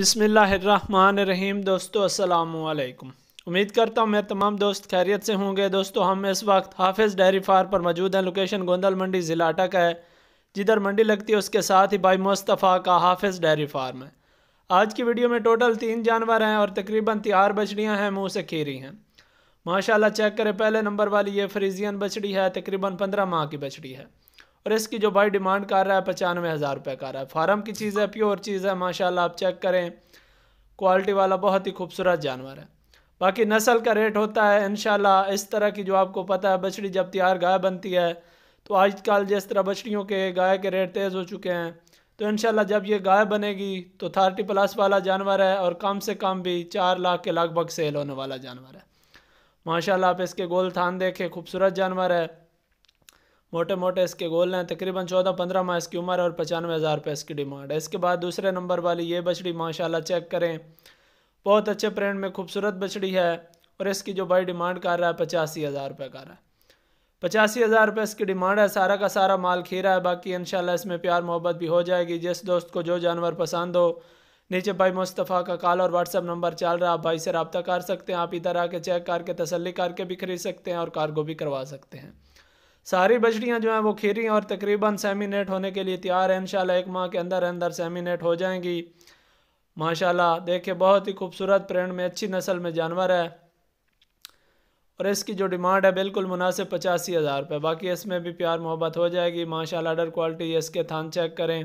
बिसमीम दोस्तों असलकुम उम्मीद करता हूँ मेरे तमाम दोस्त खैरियत से होंगे दोस्तों हम इस वक्त हाफिज़ डेयरी फार पर मौजूद हैं लोकेशन गोंदल मंडी ज़िला आटा का है जिधर मंडी लगती है उसके साथ ही भाई मुस्तफ़ा का हाफिज़ डेयरी फार्म है आज की वीडियो में टोटल तीन जानवर हैं और तकरीबन तिहार बछड़ियाँ हैं मुँह से खीरी हैं माशाल्लाह चेक करें पहले नंबर वाली ये फ्रीजियन बछड़ी है तकरीबन पंद्रह माह की बछड़ी है और इसकी जो भाई डिमांड कर रहा है पचानवे हज़ार रुपये का रहा है फार्म की चीज़ है प्योर चीज़ है माशाल्लाह आप चेक करें क्वालिटी वाला बहुत ही खूबसूरत जानवर है बाकी नस्ल का रेट होता है इन इस तरह की जो आपको पता है बछड़ी जब तैयार गाय बनती है तो आजकल जिस तरह बछड़ियों के गाय के रेट तेज़ हो चुके हैं तो इन जब ये गाय बनेगी तो थर्टी प्लस वाला जानवर है और कम से कम भी चार लाख के लगभग सेल होने वाला जानवर है माशाल्लाह आप इसके गोल थान देखें खूबसूरत जानवर है मोटे मोटे इसके गोल हैं तकरीबन चौदह पंद्रह माह इसकी उम्र और पचानवे हज़ार रुपये इसकी डिमांड है इसके बाद दूसरे नंबर वाली ये बछड़ी माशाल्लाह चेक करें बहुत अच्छे प्रिंट में खूबसूरत बछड़ी है और इसकी जो भाई डिमांड कर रहा है पचासी हज़ार रुपये का रहा है पचासी हज़ार रुपये इसकी डिमांड है सारा का सारा माल खीरा है बाकी इन इसमें प्यार मोहब्बत भी हो जाएगी जिस दोस्त को जो जानवर पसंद हो नीचे भाई मुस्तफ़ा का कॉल और व्हाट्सअप नंबर चल रहा है आप भाई से रबता कर सकते हैं आप इधर आके चेक करके तसली करके भी खरीद सकते हैं और कारगो भी करवा सकते हैं सारी बछड़ियाँ जो हैं वो खीरी और तकरीबन सेमिनेट होने के लिए तैयार हैं इन एक माह के अंदर अंदर सेमिनेट हो जाएंगी माशाल्लाह देखिए बहुत ही खूबसूरत प्रेरण में अच्छी नस्ल में जानवर है और इसकी जो डिमांड है बिल्कुल मुनासिब पचासी हज़ार रुपये बाकी इसमें भी प्यार मोहब्बत हो जाएगी माशाल्लाह अडर क्वालिटी इसके थान चेक करें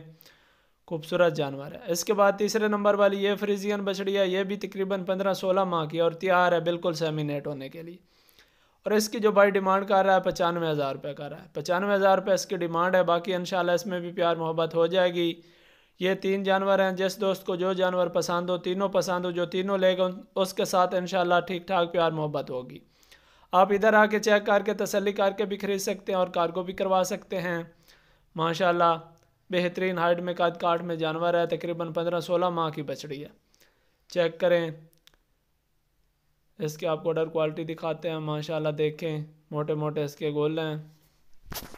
खूबसूरत जानवर है इसके बाद तीसरे नंबर वाली ये फ्रीजियन बछड़ी है ये भी तकरीबन पंद्रह सोलह माह की और तैयार है बिल्कुल सेमिनेट होने के लिए और इसकी जो भाई डिमांड कर रहा है पचानवे हज़ार रुपये कर रहा है पचानवे हज़ार रुपये इसकी डिमांड है बाकी इंशाल्लाह इसमें भी प्यार मोहब्बत हो जाएगी ये तीन जानवर हैं जिस दोस्त को जो जानवर पसंद हो तीनों पसंद हो जो तीनों लेगा उसके साथ इन ठीक ठाक प्यार मोहब्बत होगी आप इधर आके चेक करके तसली करके भी खरीद सकते हैं और कार्गो भी करवा सकते हैं माशाल्लाह बेहतरीन हाइट में कद काट में जानवर है तकरीबन पंद्रह सोलह माह की बछड़ी है चेक करें इसके आपको ऑर्डर क्वालिटी दिखाते हैं माशाल्लाह देखें मोटे मोटे इसके गोल हैं